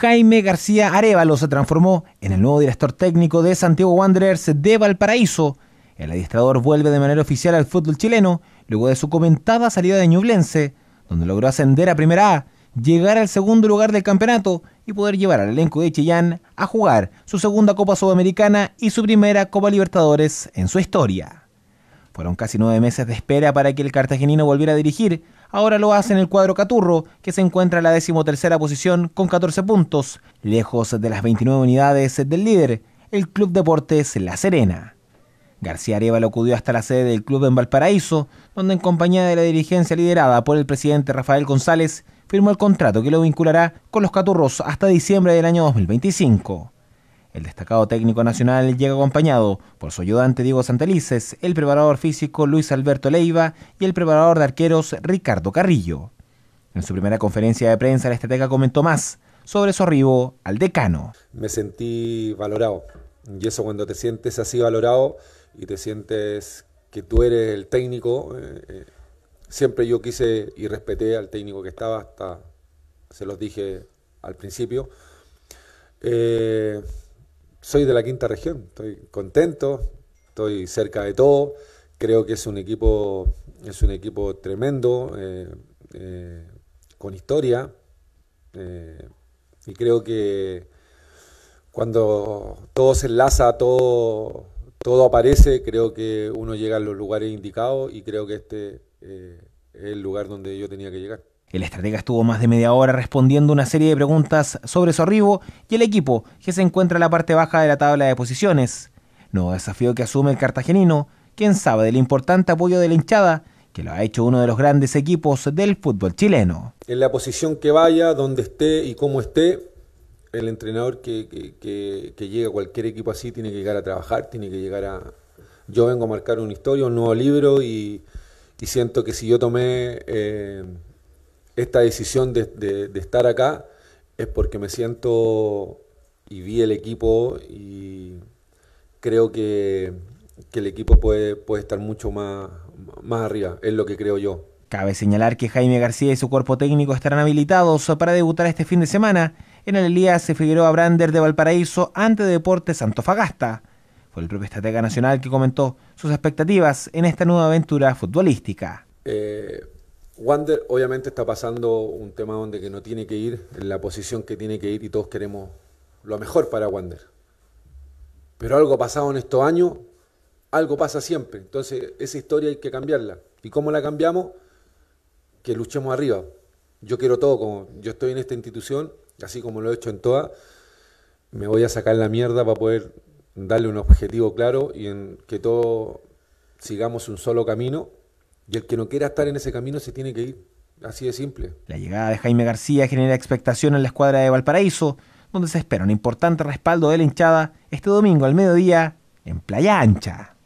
Jaime García Arevalo se transformó en el nuevo director técnico de Santiago Wanderers de Valparaíso. El adiestrador vuelve de manera oficial al fútbol chileno luego de su comentada salida de Ñublense, donde logró ascender a Primera A, llegar al segundo lugar del campeonato y poder llevar al elenco de Chillán a jugar su segunda Copa Sudamericana y su primera Copa Libertadores en su historia. Fueron casi nueve meses de espera para que el cartagenino volviera a dirigir Ahora lo hace en el cuadro Caturro, que se encuentra en la decimotercera posición con 14 puntos, lejos de las 29 unidades del líder, el Club Deportes La Serena. García Arevalo acudió hasta la sede del club en Valparaíso, donde en compañía de la dirigencia liderada por el presidente Rafael González, firmó el contrato que lo vinculará con los Caturros hasta diciembre del año 2025. El destacado técnico nacional llega acompañado por su ayudante Diego Santelices, el preparador físico Luis Alberto Leiva y el preparador de arqueros Ricardo Carrillo. En su primera conferencia de prensa, la estratega comentó más sobre su arribo al decano. Me sentí valorado. Y eso cuando te sientes así valorado y te sientes que tú eres el técnico, eh, eh, siempre yo quise y respeté al técnico que estaba, hasta se los dije al principio. Eh, soy de la quinta región, estoy contento, estoy cerca de todo, creo que es un equipo, es un equipo tremendo, eh, eh, con historia, eh, y creo que cuando todo se enlaza, todo, todo aparece, creo que uno llega a los lugares indicados y creo que este es el lugar donde yo tenía que llegar. El estratega estuvo más de media hora respondiendo una serie de preguntas sobre su arribo y el equipo, que se encuentra en la parte baja de la tabla de posiciones. Nuevo desafío que asume el cartagenino, quien sabe del importante apoyo de la hinchada, que lo ha hecho uno de los grandes equipos del fútbol chileno. En la posición que vaya, donde esté y cómo esté, el entrenador que, llega a cualquier equipo así tiene que llegar a trabajar, tiene que llegar a... Yo vengo a marcar una historia, un nuevo libro y, siento que si yo tomé... Eh, esta decisión de, estar acá es porque me siento y vi el equipo y creo que, el equipo puede, puede estar mucho más, más arriba, es lo que creo yo. Cabe señalar que Jaime García y su cuerpo técnico estarán habilitados para debutar este fin de semana en el Elías Figueroa Brander de Valparaíso ante Deportes Antofagasta. Fue el propio estratega nacional que comentó sus expectativas en esta nueva aventura futbolística. Eh, Wander obviamente está pasando un tema donde que no tiene que ir, en la posición que tiene que ir y todos queremos lo mejor para Wander. Pero algo ha pasado en estos años, algo pasa siempre. Entonces esa historia hay que cambiarla. ¿Y cómo la cambiamos? Que luchemos arriba. Yo quiero todo, como yo estoy en esta institución, así como lo he hecho en todas, me voy a sacar la mierda para poder darle un objetivo claro y en que todos sigamos un solo camino y el que no quiera estar en ese camino se tiene que ir. Así de simple. La llegada de Jaime García genera expectación en la escuadra de Valparaíso, donde se espera un importante respaldo de la hinchada este domingo al mediodía en Playa Ancha.